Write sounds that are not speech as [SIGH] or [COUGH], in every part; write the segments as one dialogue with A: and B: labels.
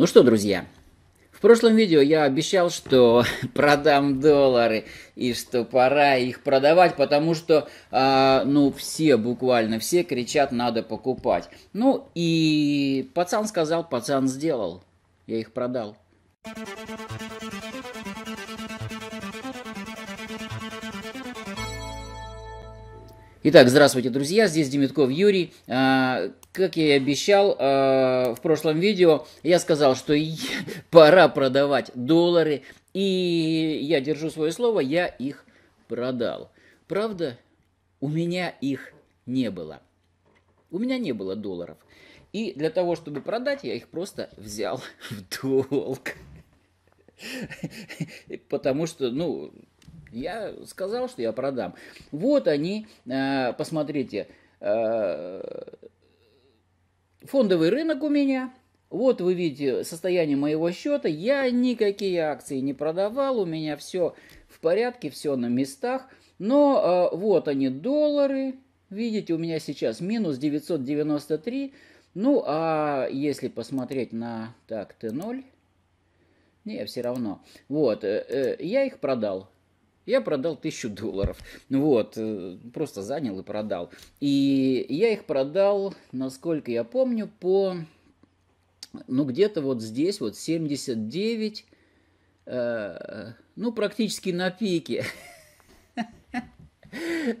A: Ну что, друзья, в прошлом видео я обещал, что [LAUGHS] продам доллары и что пора их продавать, потому что, э, ну, все, буквально все кричат, надо покупать. Ну, и пацан сказал, пацан сделал. Я их продал. Итак, здравствуйте, друзья, здесь Демитков Юрий. А, как я и обещал а, в прошлом видео, я сказал, что [LAUGHS] пора продавать доллары, и я держу свое слово, я их продал. Правда, у меня их не было. У меня не было долларов. И для того, чтобы продать, я их просто взял [LAUGHS] в долг. [LAUGHS] Потому что, ну, я сказал, что я продам. Вот они, э, посмотрите, э, фондовый рынок у меня. Вот вы видите состояние моего счета. Я никакие акции не продавал, у меня все в порядке, все на местах. Но э, вот они доллары. Видите, у меня сейчас минус 993. Ну, а если посмотреть на... Так, Т0. Не, все равно. Вот, я их продал. Я продал тысячу долларов. Вот, э, просто занял и продал. И я их продал, насколько я помню, по, ну, где-то вот здесь, вот 79, э, ну, практически на пике. [LAUGHS]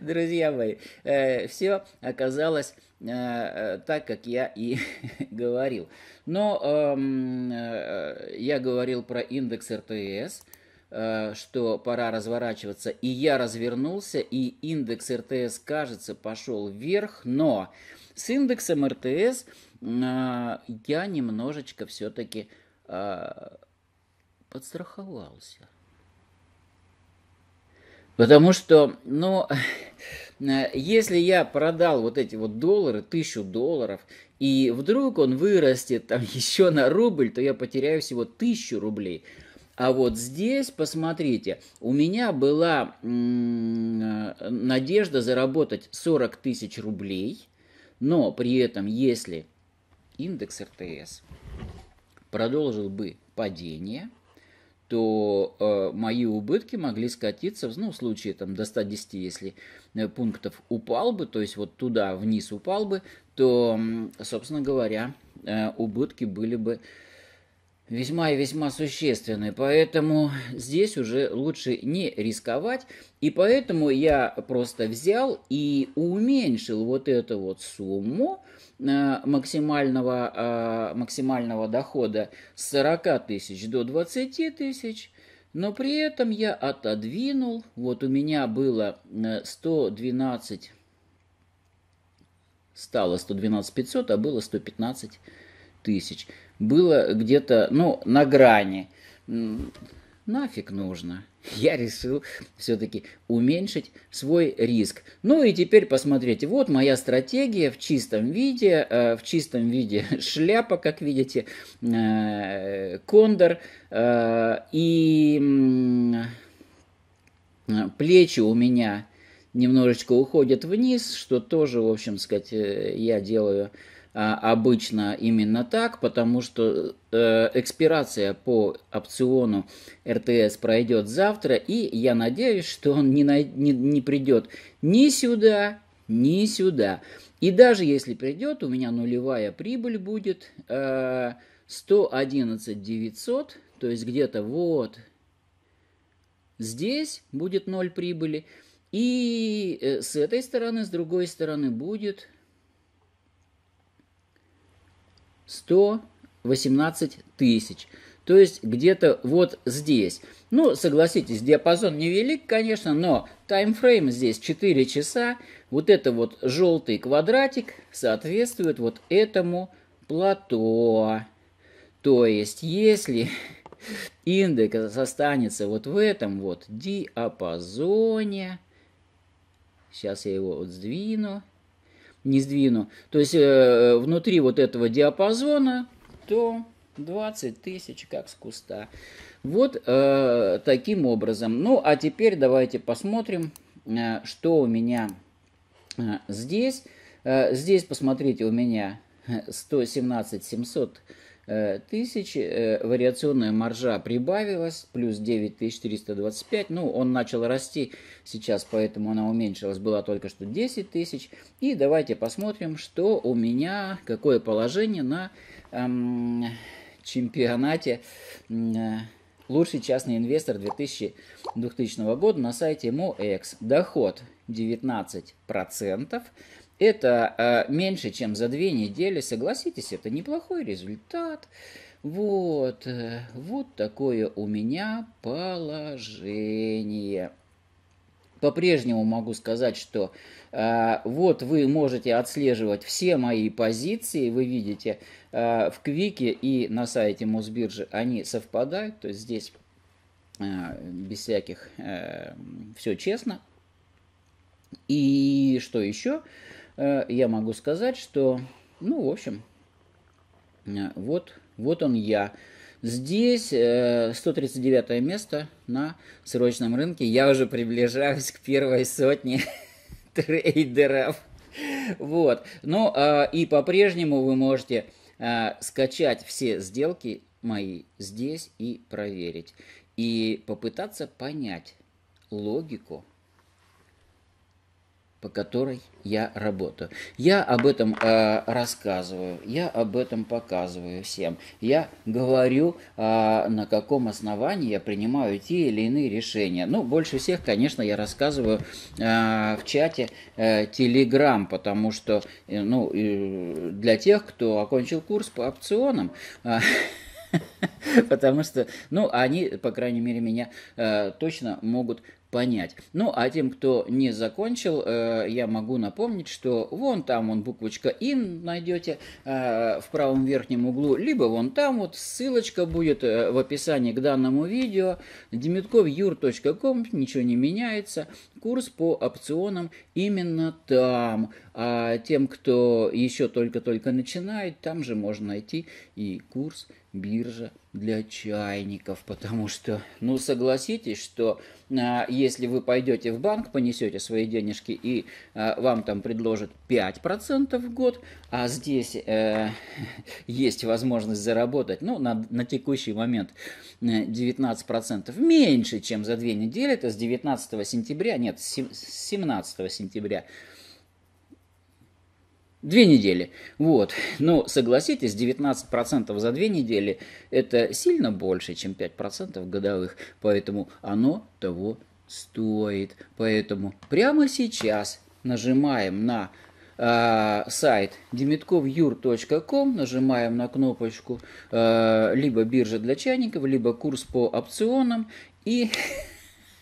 A: Друзья мои, э, все оказалось э, э, так, как я и [LAUGHS] говорил. Но эм, э, я говорил про индекс РТС – Э, что пора разворачиваться, и я развернулся, и индекс РТС, кажется, пошел вверх, но с индексом РТС э, я немножечко все-таки э, подстраховался. Потому что, ну, [LAUGHS] если я продал вот эти вот доллары, тысячу долларов, и вдруг он вырастет там [LAUGHS] еще на рубль, то я потеряю всего тысячу рублей – а вот здесь, посмотрите, у меня была надежда заработать 40 тысяч рублей, но при этом, если индекс РТС продолжил бы падение, то э, мои убытки могли скатиться, ну, в случае там, до 110, если э, пунктов упал бы, то есть вот туда вниз упал бы, то, собственно говоря, э, убытки были бы весьма и весьма существенны, поэтому здесь уже лучше не рисковать, и поэтому я просто взял и уменьшил вот эту вот сумму э, максимального, э, максимального дохода с 40 тысяч до 20 тысяч, но при этом я отодвинул, вот у меня было 112, э, стало 112 500, а было 115 000 тысяч. Было где-то, ну, на грани. Нафиг нужно. [LAUGHS] Я решил все-таки уменьшить свой риск. Ну и теперь посмотрите, вот моя стратегия в чистом виде, э, в чистом виде [LAUGHS] шляпа, как видите, э, кондор э, и плечи у меня немножечко уходят вниз, что тоже, в общем сказать, я делаю а, обычно именно так, потому что э, экспирация по опциону РТС пройдет завтра, и я надеюсь, что он не, не, не придет ни сюда, ни сюда. И даже если придет, у меня нулевая прибыль будет э, 111 900, то есть где-то вот здесь будет 0 прибыли, и э, с этой стороны, с другой стороны будет 118 тысяч. То есть где-то вот здесь. Ну, согласитесь, диапазон невелик, конечно, но таймфрейм здесь 4 часа. Вот это вот желтый квадратик соответствует вот этому плато. То есть, если [LAUGHS] индекс останется вот в этом вот диапазоне, сейчас я его вот сдвину, не сдвину. То есть э, э, внутри вот этого диапазона, то 20 тысяч как с куста. Вот э, таким образом. Ну, а теперь давайте посмотрим, э, что у меня э, здесь. Э, здесь, посмотрите, у меня 117 700 Э, тысяч, э, вариационная маржа прибавилась, плюс 9325, ну, он начал расти сейчас, поэтому она уменьшилась, была только что 10 тысяч. И давайте посмотрим, что у меня, какое положение на эм, чемпионате э, «Лучший частный инвестор 2000, 2000 года» на сайте MoEx. Доход 19%, это э, меньше, чем за две недели, согласитесь, это неплохой результат. Вот, э, вот такое у меня положение. По-прежнему могу сказать, что э, вот вы можете отслеживать все мои позиции, вы видите э, в Квике и на сайте Мосбиржи они совпадают, то есть здесь э, без всяких э, все честно. И что еще? Э, я могу сказать, что, ну, в общем, э, вот, вот он я. Здесь 139 э, место на срочном рынке. Я уже приближаюсь к первой сотне [LAUGHS] трейдеров. Вот. Ну, а, и по-прежнему вы можете скачать все сделки мои здесь и проверить. И попытаться понять логику по которой я работаю. Я об этом э, рассказываю, я об этом показываю всем. Я говорю, э, на каком основании я принимаю те или иные решения. Ну, больше всех, конечно, я рассказываю э, в чате э, Telegram, потому что э, ну, э, для тех, кто окончил курс по опционам, э, [LAUGHS] Потому что, ну, они, по крайней мере, меня э, точно могут понять. Ну, а тем, кто не закончил, э, я могу напомнить, что вон там он буквочка «ин» найдете э, в правом верхнем углу, либо вон там вот ссылочка будет э, в описании к данному видео. demetkovyur.com, ничего не меняется. Курс по опционам именно там. А тем, кто еще только-только начинает, там же можно найти и курс биржа для чайников, потому что, ну согласитесь, что а, если вы пойдете в банк, понесете свои денежки и а, вам там предложат 5% в год, а здесь э, [LAUGHS] есть возможность заработать, ну на, на текущий момент 19% э, меньше, чем за две недели, это с 19 сентября, нет, с 17 сентября Две недели. Вот. Но согласитесь, 19% за две недели – это сильно больше, чем 5% годовых. Поэтому оно того стоит. Поэтому прямо сейчас нажимаем на э, сайт demetkovyur.com, нажимаем на кнопочку э, либо биржа для чайников, либо курс по опционам и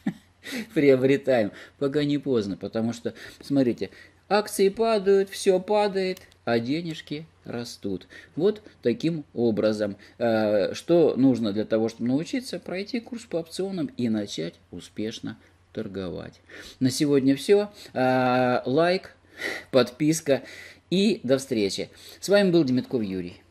A: [LAUGHS] приобретаем, пока не поздно, потому что, смотрите, Акции падают, все падает, а денежки растут. Вот таким образом. Э, что нужно для того, чтобы научиться? Пройти курс по опционам и начать успешно торговать. На сегодня все. Э, лайк, подписка и до встречи. С вами был Демятков Юрий.